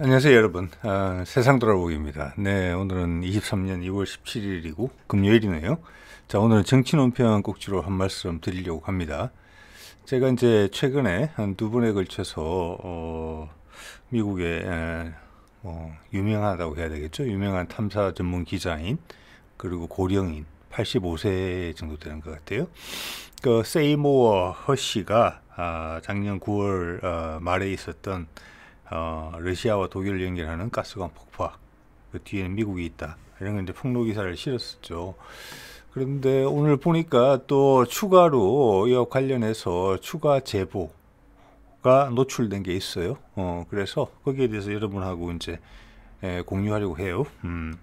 안녕하세요 여러분 아, 세상 돌아보기입니다 네 오늘은 23년 2월 17일이고 금요일이네요 자 오늘은 정치 논평 꼭지로 한 말씀 드리려고 합니다 제가 이제 최근에 한두 번에 걸쳐서 어, 미국의 뭐 유명하다고 해야 되겠죠 유명한 탐사 전문 기자인 그리고 고령인 85세 정도 되는 것 같아요 그 세이모어 허씨가 아, 작년 9월 아, 어, 말에 있었던 어, 러시아와 독일을 연결하는 가스관 폭파 그 뒤에는 미국이 있다 이런 이제 폭로 기사를 실었었죠. 그런데 오늘 보니까 또 추가로 이와 관련해서 추가 제보가 노출된 게 있어요. 어, 그래서 거기에 대해서 여러분하고 이제 에, 예, 공유하려고 해요. 음.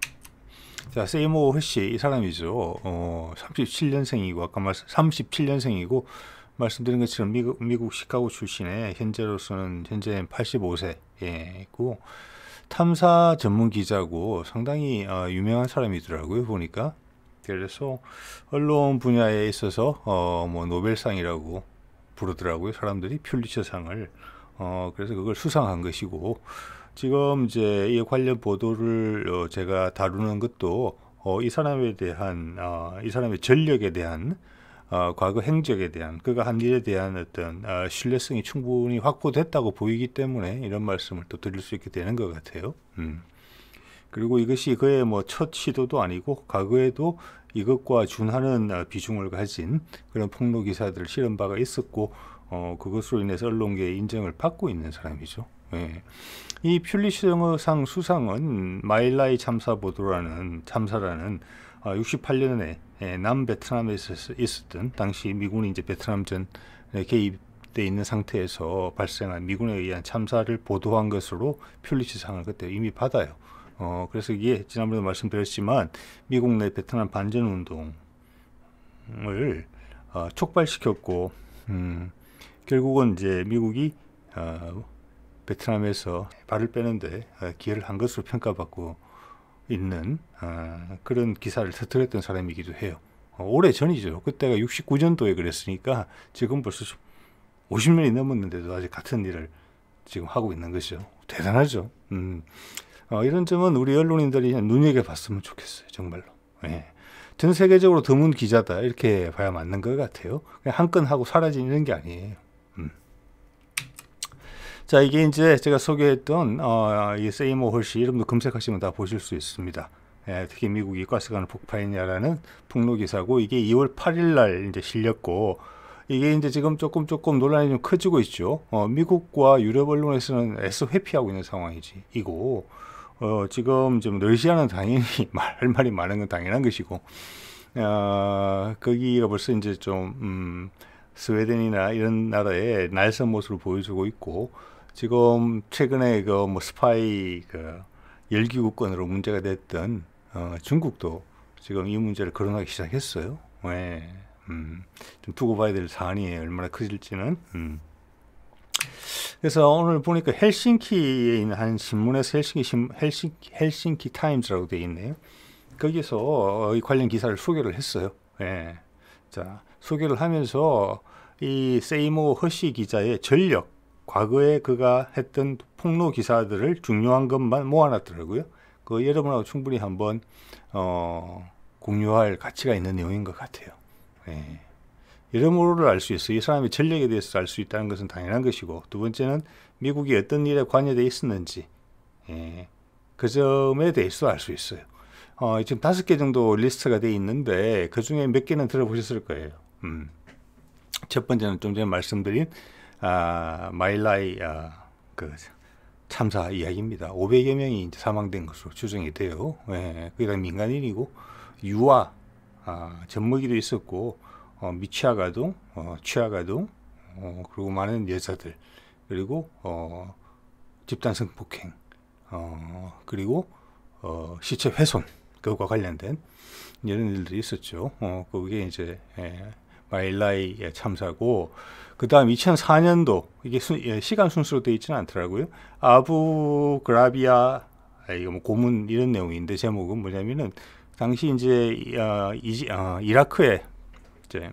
자, 세이모 허씨 이 사람이죠. 어, 37년생이고 아까 말 37년생이고 말씀드린 것처럼 미국, 미국 시카고 출신의 현재로서는 현재 85세이고 탐사 전문 기자고 상당히 어, 유명한 사람이더라고요 보니까 그래서 언론 분야에 있어서 어, 뭐 노벨상이라고 부르더라고요 사람들이 퓰리처상을 어, 그래서 그걸 수상한 것이고 지금 이제 이 관련 보도를 어, 제가 다루는 것도 어, 이 사람에 대한 어, 이 사람의 전력에 대한 어, 과거 행적에 대한 그가 한 일에 대한 어떤 어, 신뢰성이 충분히 확보됐다고 보이기 때문에 이런 말씀을 또 드릴 수 있게 되는 것 같아요. 음. 그리고 이것이 그의 뭐 첫 시도도 아니고 과거에도 이것과 준하는 어, 비중을 가진 그런 폭로 기사들을 실은 바가 있었고 어, 그것으로 인해서 언론계의 인정을 받고 있는 사람이죠. 예. 이 퓰리처상 수상은 마일라이 참사 보도라는 참사라는 68년에 아, 예, 남베트남에서 있었던 당시 미군이 이제 베트남전에 개입돼 있는 상태에서 발생한 미군에 의한 참사를 보도한 것으로 퓰리치상을 그때 이미 받아요. 어, 그래서 이게 지난번에 말씀드렸지만 미국 내 베트남 반전 운동을 어, 촉발시켰고 음, 결국은 이제 미국이 어, 베트남에서 발을 빼는데 어, 기여를 한 것으로 평가받고 있는 어, 그런 기사를 터뜨렸던 사람이기도 해요. 어, 오래 전이죠. 그때가 69년도에 그랬으니까 지금 벌써 50년이 넘었는데도 아직 같은 일을 지금 하고 있는 것이죠. 대단하죠. 음. 어, 이런 점은 우리 언론인들이 눈여겨봤으면 좋겠어요. 정말로. 예. 전 세계적으로 드문 기자다 이렇게 봐야 맞는 것 같아요. 한 건 하고 사라지는 게 아니에요. 자, 이게 이제 제가 소개했던 어, 이 세이모 헐시 이름도 검색하시면 다 보실 수 있습니다. 예, 특히 미국이 가스관을 폭파했냐라는 폭로 기사고 이게 2월 8일 날 이제 실렸고 이게 이제 지금 조금 조금 논란이 좀 커지고 있죠. 어, 미국과 유럽 언론에서는 애써 회피하고 있는 상황이지. 이고 어, 지금 좀 뭐 러시아는 당연히 말 말이 많은 건 당연한 것이고 어, 거기가 벌써 이제 좀 음, 스웨덴이나 이런 나라의 날선 모습을 보여주고 있고 지금 최근에 그 뭐 스파이 그열기구권으로 문제가 됐던 어, 중국도 지금 이 문제를 거론하기 시작했어요. 네. 음, 좀 두고 봐야 될 사안이에요. 얼마나 커질지는. 음. 그래서 오늘 보니까 헬싱키에 있는 한 신문에서 헬싱키, 헬싱키, 헬싱키 타임즈라고 되어 있네요. 거기서 어, 이 관련 기사를 소개를 했어요. 예. 자, 소개를 하면서 이 세이모 허시 기자의 전력, 과거에 그가 했던 폭로 기사들을 중요한 것만 모아놨더라고요. 그 여러분하고 충분히 한번 어, 공유할 가치가 있는 내용인 것 같아요. 예. 여러모로를 알수 있어요. 이 사람의 전력에 대해서 알 수 있다는 것은 당연한 것이고 두 번째는 미국이 어떤 일에 관여돼 있었는지 예. 그 점에 대해서 알 수 있어요. 어, 지금 다섯 개 정도 리스트가 돼 있는데 그 중에 몇 개는 들어보셨을 거예요. 음. 첫 번째는 좀 전에 말씀드린 아, 마일라이 아, 그 참사 이야기입니다. 500여 명이 이제 사망된 것으로 추정이 돼요. 예, 그게 다 민간인이고 유아 아, 젖무기도 있었고 어, 미취아가동, 어, 취아가동, 어, 그리고 많은 여자들 그리고 어, 집단 성폭행, 어, 그리고 어, 시체 훼손 그것과 관련된 이런 일들이 있었죠. 어, 그게 이제 예, 마 아, 일라이에 참사고 그 다음 2004년도 이게 순, 예, 시간 순서로 되어 있지는 않더라고요. 아부 그라비아 아, 이거 뭐 고문 이런 내용인데 제목은 뭐냐면은 당시 이제 어, 이지, 어, 이라크에 이제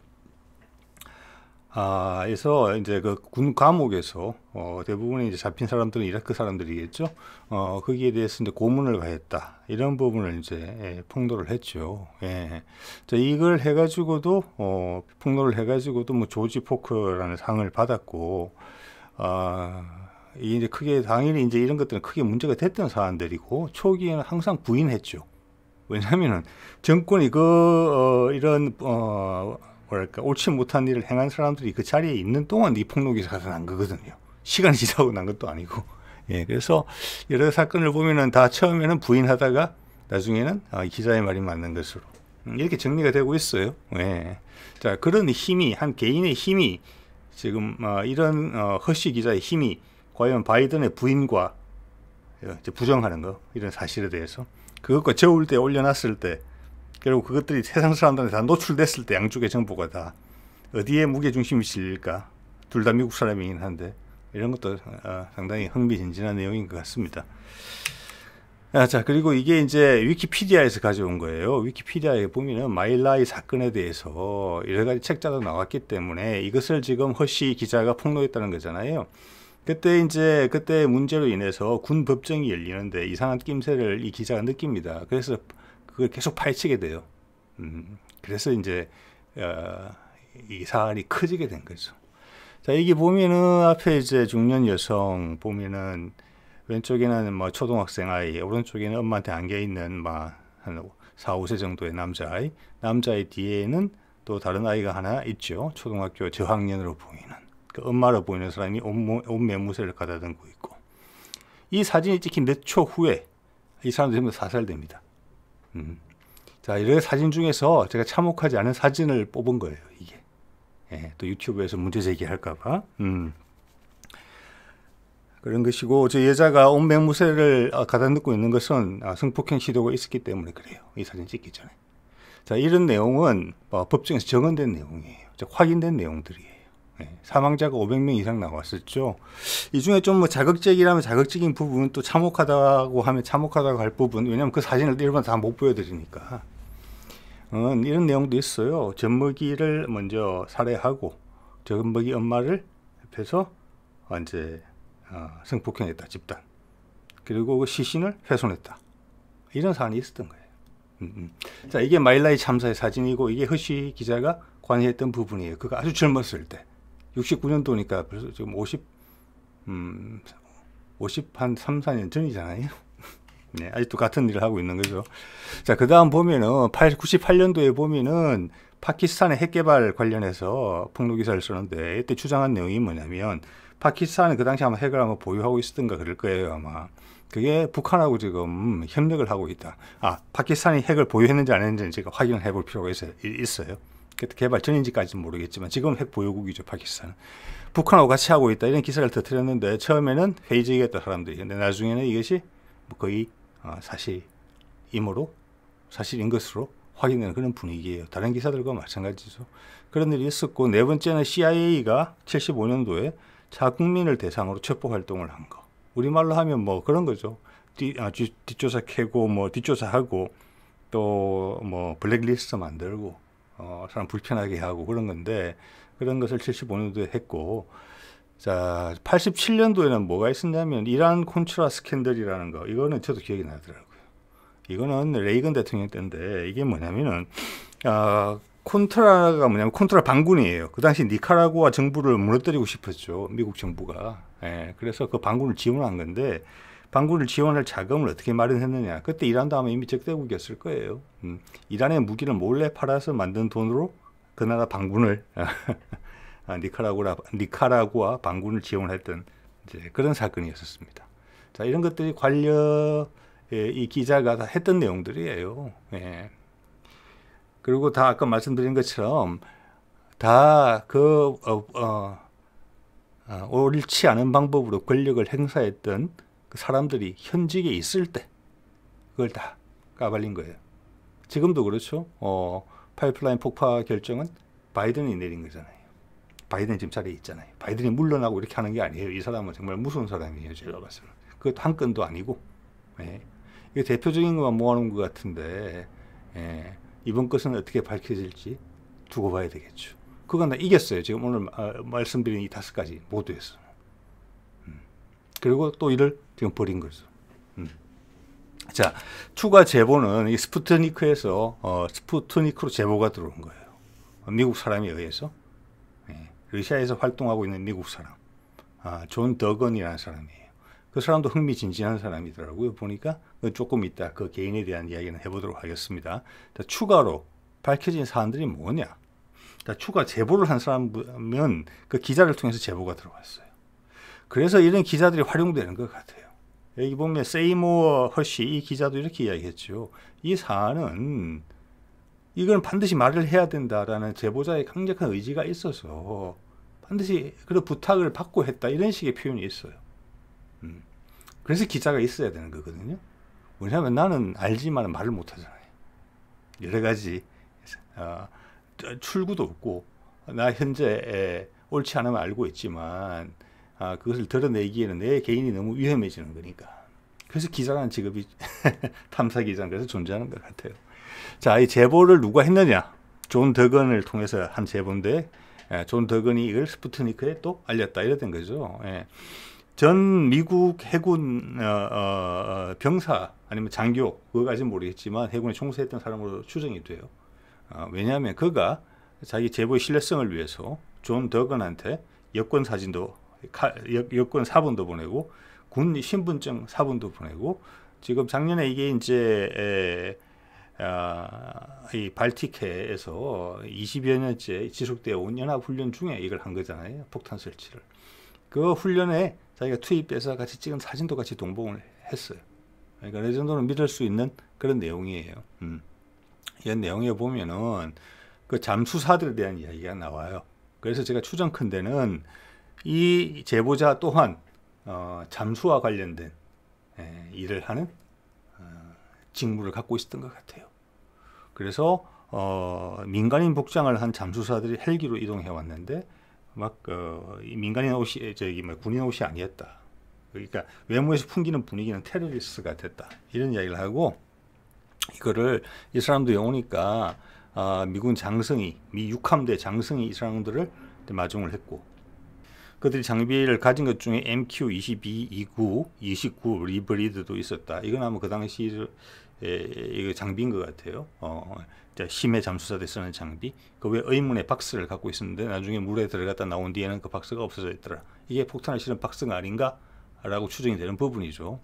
아에서 이제 그 군 감옥에서 어 대부분의 이제 잡힌 사람들은 이라크 사람들이겠죠. 어 거기에 대해서 이제 고문을 가했다 이런 부분을 이제 예, 폭로를 했죠. 예. 자 이걸 해가지고도 어 폭로를 해가지고도 뭐 조지 포크라는 상을 받았고 아 이게 이제 크게 당연히 이제 이런 것들은 크게 문제가 됐던 사안들이고 초기에는 항상 부인했죠. 왜냐하면은 정권이 그 어, 이런 어 뭐랄까 옳지 못한 일을 행한 사람들이 그 자리에 있는 동안 이 폭로기사 가난 거거든요. 시간이 지나고 난 것도 아니고. 예, 그래서 여러 사건을 보면은 다 처음에는 부인하다가 나중에는 아, 기자의 말이 맞는 것으로 음, 이렇게 정리가 되고 있어요. 예. 자, 그런 힘이 한 개인의 힘이 지금 어, 이런 어, 허시 기자의 힘이 과연 바이든의 부인과 어, 부정하는 거 이런 사실에 대해서 그것과 저울 때 올려놨을 때 결국 그것들이 세상 사람들한테 다 노출됐을 때 양쪽의 정부가다 어디에 무게중심이 실릴까 둘 다 미국 사람이긴 한데 이런 것도 아, 상당히 흥미진진한 내용인 것 같습니다. 아, 자 그리고 이게 이제 위키피디아에서 가져온 거예요. 위키피디아에 보면은 마일라이 사건에 대해서 여러 가지 책자도 나왔기 때문에 이것을 지금 허시 기자가 폭로했다는 거잖아요. 그때 이제 그때 문제로 인해서 군 법정이 열리는데 이상한 낌새를 이 기자가 느낍니다. 그래서 그걸 계속 파헤치게 돼요. 음, 그래서 이제 어, 이 사안이 커지게 된 거죠. 자, 여기 보면은 앞에 이제 중년 여성 보면은 왼쪽에는 뭐 초등학생 아이, 오른쪽에는 엄마한테 안겨 있는 막한 4, 5세 정도의 남자아이, 남자의 뒤에는 또 다른 아이가 하나 있죠. 초등학교 저학년으로 보이는 그 엄마로 보이는 사람이 온몸, 온매무새를 가다듬고 있고 이 사진이 찍힌 몇 초 후에 이 사람 전부 사살됩니다. 음. 자, 이런 사진 중에서 제가 참혹하지 않은 사진을 뽑은 거예요, 이게. 예, 또 유튜브에서 문제 제기할까봐. 음. 그런 것이고, 저 여자가 온맹무새를 어, 가다듬고 있는 것은 아, 성폭행 시도가 있었기 때문에 그래요. 이 사진 찍기 전에. 자, 이런 내용은 어, 법정에서 정언된 내용이에요. 즉, 확인된 내용들이에요. 네, 사망자가 500명 이상 나왔었죠. 이 중에 좀 뭐 자극적이라면 자극적인 부분 또 참혹하다고 하면 참혹하다고 할 부분 왜냐하면 그 사진을 일반 다못 보여드리니까 어, 이런 내용도 있어요. 젖먹이를 먼저 살해하고 젖먹이 엄마를 옆에서 이제 어, 성폭행했다 집단 그리고 그 시신을 훼손했다 이런 사안이 있었던 거예요. 음, 음. 자 이게 마일라이 참사의 사진이고 이게 허씨 기자가 관여했던 부분이에요. 그가 아주 젊었을 때. 69년도니까 벌써 지금 50, 음, 50한 3, 4년 전이잖아요. 네, 아직도 같은 일을 하고 있는 거죠. 자, 그 다음 보면은, 8, 98년도에 보면은, 파키스탄의 핵개발 관련해서 폭로기사를 쓰는데, 이때 주장한 내용이 뭐냐면, 파키스탄은 그 당시 아마 핵을 아마 보유하고 있었던가 그럴 거예요, 아마. 그게 북한하고 지금 협력을 하고 있다. 아, 파키스탄이 핵을 보유했는지 안 했는지는 제가 확인을 해볼 필요가 있어요. 있어요. 개발 전인지까지는 모르겠지만 지금 핵 보유국이죠 파키스탄. 북한하고 같이 하고 있다 이런 기사를 터뜨렸는데 처음에는 회의적이었던 사람들이 근데 나중에는 이것이 뭐 거의 어, 사실이므로 사실인 것으로 확인되는 그런 분위기예요. 다른 기사들과 마찬가지죠. 그런 일이 있었고 네 번째는 CIA가 75년도에 자국민을 대상으로 체포 활동을 한 거. 우리말로 하면 뭐 그런 거죠. 뒤, 아, 뒤, 뒷조사 캐고 뭐 뒷조사하고 또 뭐 블랙리스트 만들고 어, 사람 불편하게 하고 그런 건데 그런 것을 75년도에 했고 자 87년도에는 뭐가 있었냐면 이란 콘트라 스캔들이라는 거 이거는 저도 기억이 나더라고요. 이거는 레이건 대통령 때인데 이게 뭐냐면은 어, 콘트라가 뭐냐면 콘트라 반군이에요. 그 당시 니카라구아 정부를 무너뜨리고 싶었죠. 미국 정부가. 예, 그래서 그 반군을 지원한 건데 방군을 지원할 자금을 어떻게 마련했느냐. 그때 이란 다음에 이미 적대국이었을 거예요. 음, 이란의 무기를 몰래 팔아서 만든 돈으로 그 나라 반군을 아, 니카라구라, 니카라구아 반군을 지원했던 그런 사건이었었습니다. 자, 이런 것들이 관련 이 기자가 다 했던 내용들이에요. 예. 그리고 다 아까 말씀드린 것처럼 다 그 어, 어, 어, 옳지 않은 방법으로 권력을 행사했던 그 사람들이 현직에 있을 때 그걸 다 까발린 거예요. 지금도 그렇죠. 어, 파이프라인 폭파 결정은 바이든이 내린 거잖아요. 바이든 지금 자리에 있잖아요. 바이든이 물러나고 이렇게 하는 게 아니에요. 이 사람은 정말 무서운 사람이에요. 제가 봤을 때. 그것도 한 건도 아니고. 예. 이게 대표적인 것만 모아놓은 것 같은데 예. 이번 것은 어떻게 밝혀질지 두고 봐야 되겠죠. 그건 다 이겼어요. 지금 오늘 아, 말씀드린 이 다섯 가지 모두에서. 음. 그리고 또 이를 지금 버린 거죠. 음. 자, 추가 제보는 이 스푸트니크에서 어, 스푸트니크로 제보가 들어온 거예요. 미국 사람에 의해서 예. 러시아에서 활동하고 있는 미국 사람, 아, 존 더건이라는 사람이에요. 그 사람도 흥미진진한 사람이더라고요. 보니까 그 조금 이따 그 개인에 대한 이야기는 해보도록 하겠습니다. 자, 추가로 밝혀진 사안들이 뭐냐? 자, 추가 제보를 한 사람은 그 기자를 통해서 제보가 들어왔어요. 그래서 이런 기자들이 활용되는 것 같아요. 여기 보면 세이모어 허시 이 기자도 이렇게 이야기했죠. 이 사안은 이건 반드시 말을 해야 된다라는 제보자의 강력한 의지가 있어서 반드시 그런 부탁을 받고 했다 이런 식의 표현이 있어요. 음. 그래서 기자가 있어야 되는 거거든요. 왜냐하면 나는 알지만 말을 못하잖아요. 여러 가지 어, 출구도 없고 나 현재 옳지 않으면 알고 있지만 아, 그것을 드러내기에는 내 개인이 너무 위험해지는 거니까. 그래서 기자라는 직업이 탐사기자는 그래서 존재하는 것 같아요. 자, 이 제보를 누가 했느냐? 존 더건을 통해서 한 제보인데 예, 존 더건이 이걸 스푸트니크에 또 알렸다 이랬던 거죠. 예. 전 미국 해군 어, 어, 어 병사 아니면 장교 그거까지 모르겠지만 해군에 총수했던 사람으로 추정이 돼요. 어, 왜냐하면 그가 자기 제보의 신뢰성을 위해서 존 더건한테 여권 사진도 여권 사본도 보내고 군 신분증 사본도 보내고 지금 작년에 이게 이제 에, 아, 이 발티케에서 20여 년째 지속되어 온 연합 훈련 중에 이걸 한 거잖아요. 폭탄 설치를. 그 훈련에 자기가 투입해서 같이 찍은 사진도 같이 동봉을 했어요. 그러니까 레전드는 그 믿을 수 있는 그런 내용이에요. 음. 이 내용에 보면은 그 잠수사들에 대한 이야기가 나와요. 그래서 제가 추정컨대는 이 제보자 또한 어, 잠수와 관련된 예, 일을 하는 어, 직무를 갖고 있었던 것 같아요. 그래서 어, 민간인 복장을 한 잠수사들이 헬기로 이동해 왔는데 막 어, 민간인 옷이 저기 뭐 군인 옷이 아니었다. 그러니까 외모에서 풍기는 분위기는 테러리스트 같았다. 이런 이야기를 하고 이거를 이 사람들이 오니까 아, 어, 미군 장성이 미 육함대 장성이 이 사람들을 마중을 했고 그들이 장비를 가진 것 중에 MQ-22, 29, 29 리브리드도 있었다. 이건 아마 그 당시 이거 장비인 것 같아요. 어, 심해 잠수사대 쓰는 장비. 그 외 의문의 박스를 갖고 있었는데 나중에 물에 들어갔다 나온 뒤에는 그 박스가 없어져 있더라. 이게 폭탄을 실은 박스가 아닌가? 라고 추정이 되는 부분이죠.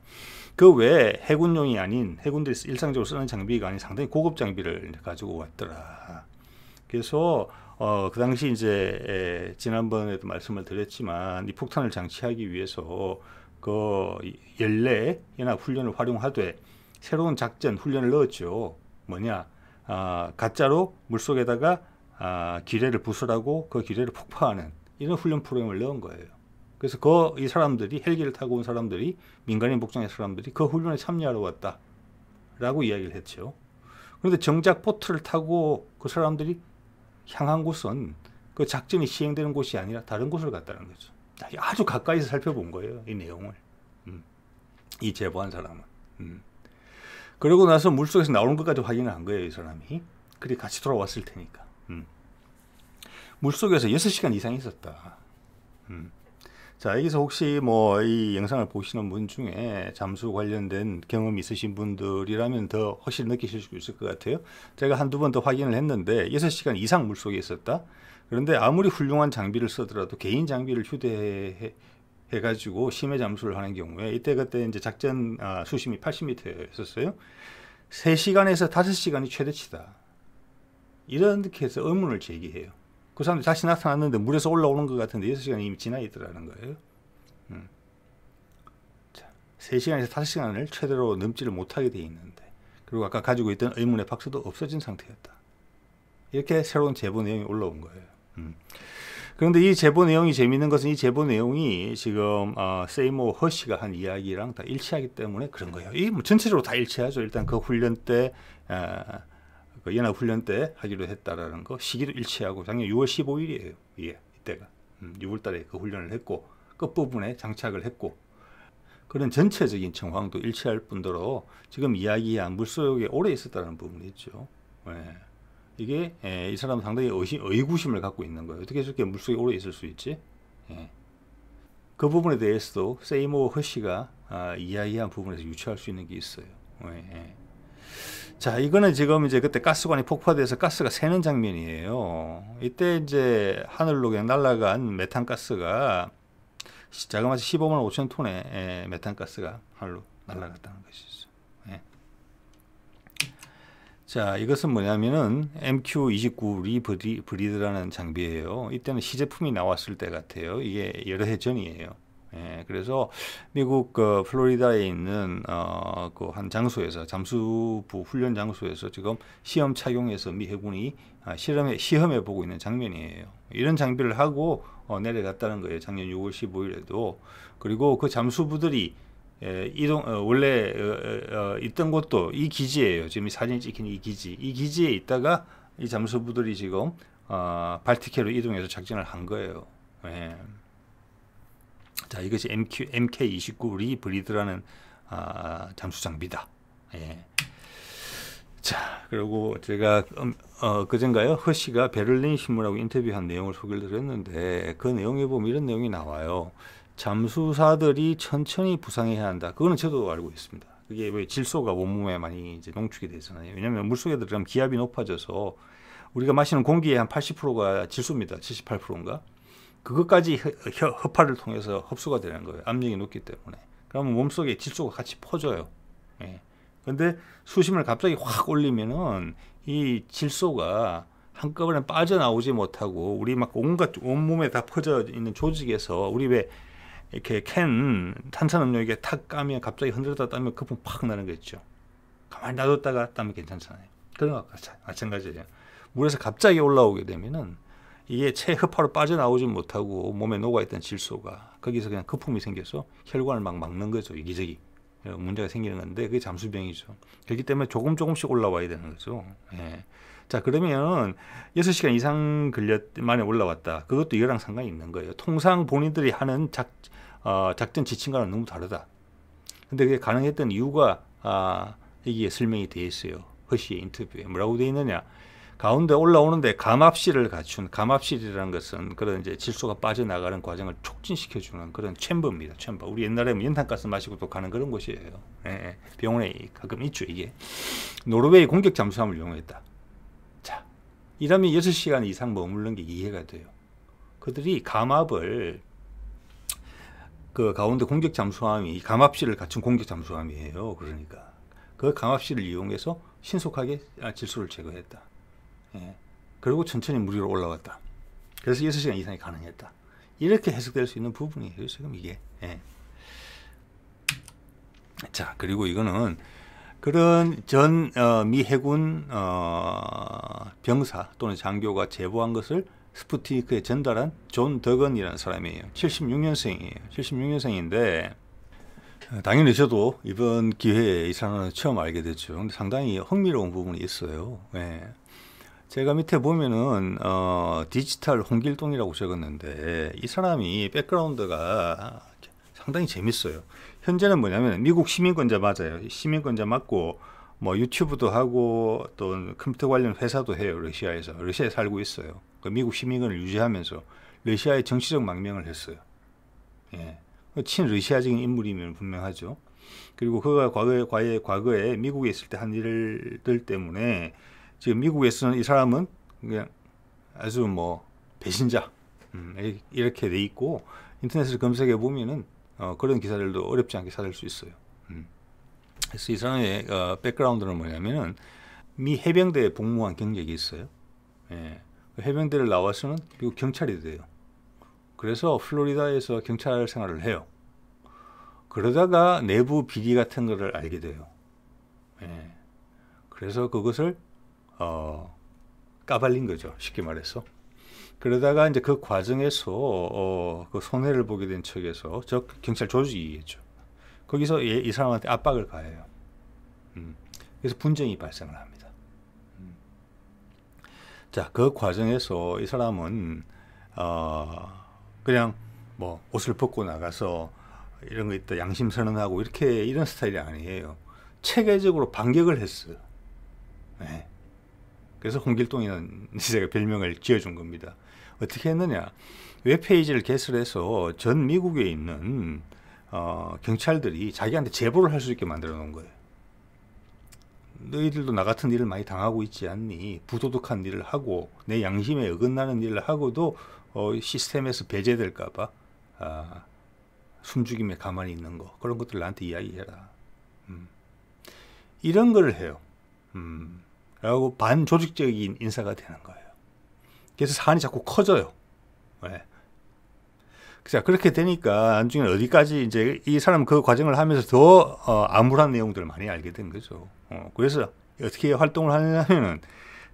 그 외에 해군용이 아닌 해군들이 일상적으로 쓰는 장비가 아닌 상당히 고급 장비를 가지고 왔더라. 그래서 어, 그 당시 이제 에, 지난번에도 말씀을 드렸지만 이 폭탄을 장치하기 위해서 그 연례 연합 훈련을 활용하되 새로운 작전 훈련을 넣었죠. 뭐냐 아, 가짜로 물속에다가 아, 기뢰를 부술하고 그 기뢰를 폭파하는 이런 훈련 프로그램을 넣은 거예요. 그래서 그 이 사람들이 헬기를 타고 온 사람들이 민간인 복장의 사람들이 그 훈련에 참여하러 왔다라고 이야기를 했죠. 그런데 정작 보트를 타고 그 사람들이 향한 곳은 그 작전이 시행되는 곳이 아니라 다른 곳을 갔다는 거죠. 아주 가까이서 살펴본 거예요. 이 내용을. 음. 이 제보한 사람은. 음. 그러고 나서 물속에서 나오는 것까지 확인을 한 거예요. 이 사람이. 그리 같이 돌아왔을 테니까. 음. 물속에서 6시간 이상 있었다. 음. 자, 여기서 혹시 뭐 이 영상을 보시는 분 중에 잠수 관련된 경험 있으신 분들이라면 더 확실히 느끼실 수 있을 것 같아요. 제가 한 두 번 더 확인을 했는데 6시간 이상 물속에 있었다. 그런데 아무리 훌륭한 장비를 쓰더라도 개인 장비를 휴대해 가지고 심해 잠수를 하는 경우에 이때 그때 이제 작전 아, 수심이 80m였었어요. 3시간에서 5시간이 최대치다. 이렇게 해서 의문을 제기해요. 그 사람들이 다시 나타났는데 물에서 올라오는 것 같은데 6시간이 이미 지나 있더라는 거예요. 음. 3시간에서 5시간을 최대로 넘지를 못하게 돼 있는데 그리고 아까 가지고 있던 의문의 박스도 없어진 상태였다. 이렇게 새로운 제보 내용이 올라온 거예요. 음. 그런데 이 제보 내용이 재미있는 것은 이 제보 내용이 지금 어, 세이모 허시가 한 이야기랑 다 일치하기 때문에 그런 거예요. 이뭐 전체적으로 다 일치하죠. 일단 그 훈련 때 어, 그 그러니까 연합훈련 때 하기로 했다라는 거 시기를 일치하고 작년 6월 15일이에요. 예, 이때가 음, 6월달에 그 훈련을 했고 끝부분에 장착을 했고 그런 전체적인 정황도 일치할 뿐더러 지금 이야기한 물속에 오래 있었다는 부분이 있죠. 예. 이게 예, 이 사람 상당히 의심, 의구심을 갖고 있는 거예요. 어떻게 저렇게 물속에 오래 있을 수 있지? 예. 그 부분에 대해서도 세이모 허씨가 아, 이야기한 부분에서 유추할 수 있는 게 있어요. 예, 예. 자, 이거는 지금 이제 그때 가스관이 폭파돼서 가스가 새는 장면이에요. 이때 이제 하늘로 그냥 날아간 메탄가스가 자그마치 15만 5천 톤의 예, 메탄가스가 하늘로 날아갔다는 것이죠. 예. 자, 이것은 뭐냐면은 MQ-29 리브리드라는 장비예요. 이때는 시제품이 나왔을 때 같아요. 이게 여러 해 전이에요. 예, 그래서 미국 그 플로리다에 있는 어, 그 한 장소에서 잠수부 훈련 장소에서 지금 시험 착용해서 미 해군이 아, 실험에 시험해 보고 있는 장면이에요. 이런 장비를 하고 어, 내려갔다는 거예요. 작년 6월 15일에도 그리고 그 잠수부들이 예, 이동 어, 원래 어, 어, 어 있던 곳도 이 기지예요. 지금 이 사진 찍힌 이 기지, 이 기지에 있다가 이 잠수부들이 지금 어, 발티케로 이동해서 작전을 한 거예요. 예. 자, 이것이 MQ, MK29 리브리드라는 아, 잠수 장비다. 예. 자, 그리고 제가 음, 어, 그젠가요? 허씨가 베를린 신문하고 인터뷰한 내용을 소개를 드렸는데 그 내용에 보면 이런 내용이 나와요. 잠수사들이 천천히 부상해야 한다. 그거는 저도 알고 있습니다. 그게 왜 질소가 온몸에 많이 이제 농축이 되잖아요. 왜냐하면 물속에 들어가면 기압이 높아져서 우리가 마시는 공기의 한 80%가 질소입니다. 78%인가? 그것까지 허파를 통해서 흡수가 되는 거예요. 압력이 높기 때문에. 그러면 몸속에 질소가 같이 퍼져요. 예. 근데 수심을 갑자기 확 올리면은 이 질소가 한꺼번에 빠져나오지 못하고 우리 막 온갖 온몸에 다 퍼져 있는 조직에서 우리 왜 이렇게 캔 탄산음료에게 탁 까면 갑자기 흔들다 따면 거품 그 팍 나는 거 있죠. 가만히 놔뒀다가 따면 괜찮잖아요. 그런 것 같아요. 마찬가지예요. 물에서 갑자기 올라오게 되면은 이게 체흡화로 빠져나오지 못하고 몸에 녹아있던 질소가 거기서 그냥 거품이 생겨서 혈관을 막 막는 거죠. 이기저기 어, 문제가 생기는 건데 그게 잠수병이죠. 그렇기 때문에 조금 조금씩 올라와야 되는 거죠. 예. 자 그러면 여섯 시간 이상 걸렸 만에 올라왔다. 그것도 이거랑 상관이 있는 거예요. 통상 본인들이 하는 작, 어, 작전 지침과는 너무 다르다. 근데 그게 가능했던 이유가 아, 여기에 설명이 되어 있어요. 허씨의 인터뷰에 뭐라고 되어 있느냐? 가운데 올라오는데 감압실을 갖춘 감압실이라는 것은 그런 이제 질소가 빠져나가는 과정을 촉진시켜 주는 그런 챔버입니다. 챔버. 우리 옛날에 뭐 연탄가스 마시고 또 가는 그런 곳이에요. 예, 예, 병원에 가끔 있죠, 이게. 노르웨이 공격 잠수함을 이용했다. 자, 이러면 6시간 이상 머무는 르게 이해가 돼요. 그들이 감압을 그 가운데 공격 잠수함이 감압실을 갖춘 공격 잠수함이에요. 그러니까 그 감압실을 이용해서 신속하게 아, 질소를 제거했다. 예. 그리고 천천히 무리로 올라왔다. 그래서 6시간 이상이 가능했다. 이렇게 해석될 수 있는 부분이에요. 지금 이게. 예. 자, 그리고 이거는 그런 전미 어, 해군 어, 병사 또는 장교가 제보한 것을 스푸티크에 전달한 존 더건이라는 사람이에요. 76년생이에요. 76년생인데 어, 당연히 저도 이번 기회에 이 사람을 처음 알게 됐죠. 상당히 흥미로운 부분이 있어요. 예. 제가 밑에 보면은 어, 디지털 홍길동이라고 적었는데 이 사람이 백그라운드가 상당히 재밌어요. 현재는 뭐냐면 미국 시민권자 맞아요. 시민권자 맞고 뭐 유튜브도 하고 또 컴퓨터 관련 회사도 해요. 러시아에서 러시아에 살고 있어요. 그 미국 시민권을 유지하면서 러시아의 정치적 망명을 했어요. 예. 그 친러시아적인 인물이면 분명하죠. 그리고 그가 과거에, 과거에, 미국에 있을 때 한 일들 때문에 지금 미국에서는 이 사람은 그냥 아주 뭐 배신자 음, 이렇게 돼 있고 인터넷을 검색해 보면은 어, 그런 기사들도 어렵지 않게 찾을 수 있어요. 음. 그래서 이 사람의 어, 백그라운드는 뭐냐면은 미 해병대에 복무한 경력이 있어요. 예. 그 해병대를 나와서는 미국 경찰이 돼요. 그래서 플로리다에서 경찰 생활을 해요. 그러다가 내부 비리 같은 거를 알게 돼요. 예. 그래서 그것을 어, 까발린 거죠. 쉽게 말해서. 그러다가 이제 그 과정에서 어, 그 손해를 보게 된 측에서 즉 경찰 조직이겠죠. 거기서 이, 이 사람한테 압박을 가해요. 음. 그래서 분쟁이 발생을 합니다. 음. 자, 그 과정에서 이 사람은 어, 그냥 뭐 옷을 벗고 나가서 이런 거 있다 양심 선언하고 이렇게 이런 스타일이 아니에요. 체계적으로 반격을 했어요. 네. 그래서 홍길동이라는 제가 별명을 지어준 겁니다. 어떻게 했느냐? 웹페이지를 개설해서 전 미국에 있는 어, 경찰들이 자기한테 제보를 할 수 있게 만들어 놓은 거예요. 너희들도 나 같은 일을 많이 당하고 있지 않니? 부도덕한 일을 하고 내 양심에 어긋나는 일을 하고도 어, 시스템에서 배제될까봐 아, 숨죽임에 가만히 있는 거 그런 것들 나한테 이야기해라. 음. 이런 걸 해요. 음. 라고 반조직적인 인사가 되는 거예요. 그래서 사안이 자꾸 커져요. 네. 자, 그렇게 되니까 나중에 어디까지 이제 이 사람 그 과정을 하면서 더 어, 암울한 내용들을 많이 알게 된 거죠. 어, 그래서 어떻게 활동을 하냐면은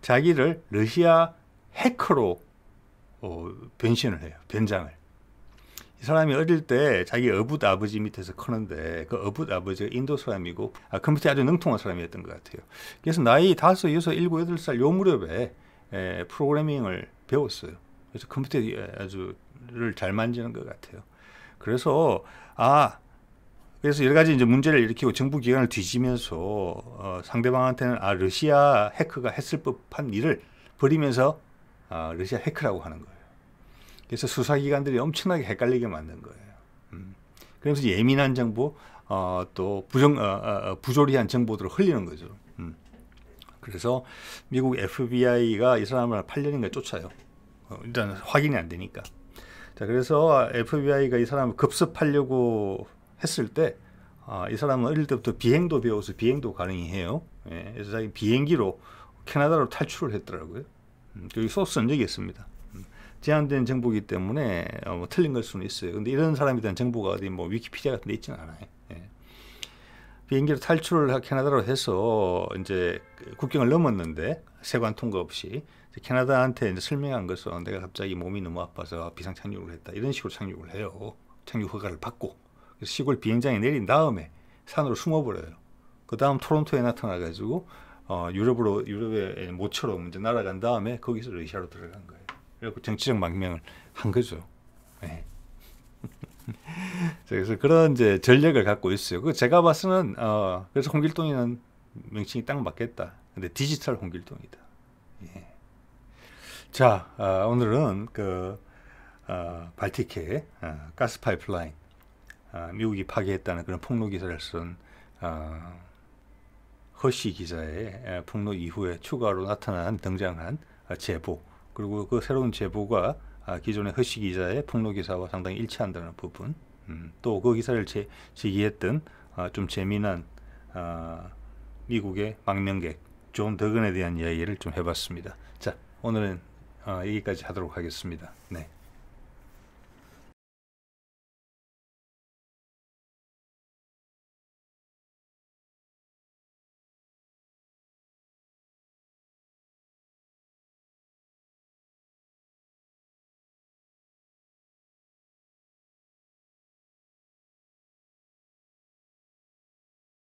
자기를 러시아 해커로 어, 변신을 해요. 변장을. 사람이 어릴 때 자기 어붓 부 아버지 밑에서 컸는데 그 어붓 부 아버지가 인도 사람이고 아, 컴퓨터에 그 아주 능통한 사람이었던 것 같아요. 그래서 나이 다섯, 여섯, 일곱, 여덟 살 요 무렵에 에, 프로그래밍을 배웠어요. 그래서 컴퓨터에 그 아주를 잘 만지는 것 같아요. 그래서 아 그래서 여러 가지 이제 문제를 일으키고 정부 기관을 뒤지면서 어, 상대방한테는 아 러시아 해커가 했을 법한 일을 벌이면서 아, 러시아 해커라고 하는 거예요. 그래서 수사기관들이 엄청나게 헷갈리게 만든 거예요. 음. 그러서 예민한 정보, 어, 또 부정, 어, 어, 어, 부조리한 정보들을 흘리는 거죠. 음. 그래서 미국 FBI가 이 사람을 8년인가 쫓아요. 어, 일단 확인이 안 되니까. 자, 그래서 FBI가 이 사람을 급습하려고 했을 때, 아, 이 사람은 어릴 때부터 비행도 배워서 비행도 가능히 해요. 예, 그래서 자기 비행기로 캐나다로 탈출을 했더라고요. 음, 여기 소스 적이 있습니다. 제한된 정보이기 때문에 어, 뭐 틀린 걸 수는 있어요. 근데 이런 사람에 대한 정보가 어디 뭐 위키피디아 같은 데 있지는 않아요. 예. 비행기로 탈출을 캐나다로 해서 이제 그 국경을 넘었는데 세관 통과 없이 캐나다한테 이제 설명한 것은 내가 갑자기 몸이 너무 아파서 비상 착륙을 했다 이런 식으로 착륙을 해요. 착륙 허가를 받고 시골 비행장에 내린 다음에 산으로 숨어버려요. 그 다음 토론토에 나타나가지고 어, 유럽으로 유럽의 모처럼 이제 날아간 다음에 거기서 러시아로 들어간 거예요. 그리고 정치적 망명을 한 거죠. 네. 그래서 그런 이제 전략을 갖고 있어요. 그 제가 봐서는 어, 그래서 홍길동이는 명칭이 딱 맞겠다. 근데 디지털 홍길동이다. 예. 자 어, 오늘은 그 어, 발티케 어, 가스 파이프라인 어, 미국이 파괴했다는 그런 폭로 기사를 쓴 어, 허시 기자의 어, 폭로 이후에 추가로 나타난 등장한 제보 그리고 그 새로운 제보가 아, 기존의 허씨 기자의 폭로 기사와 상당히 일치한다는 부분 음, 또그 기사를 제, 제기했던 아, 좀 재미난 아, 미국의 망명객 존 더근에 대한 이야기를 좀 해봤습니다. 자 오늘은 아, 여기까지 하도록 하겠습니다. 네.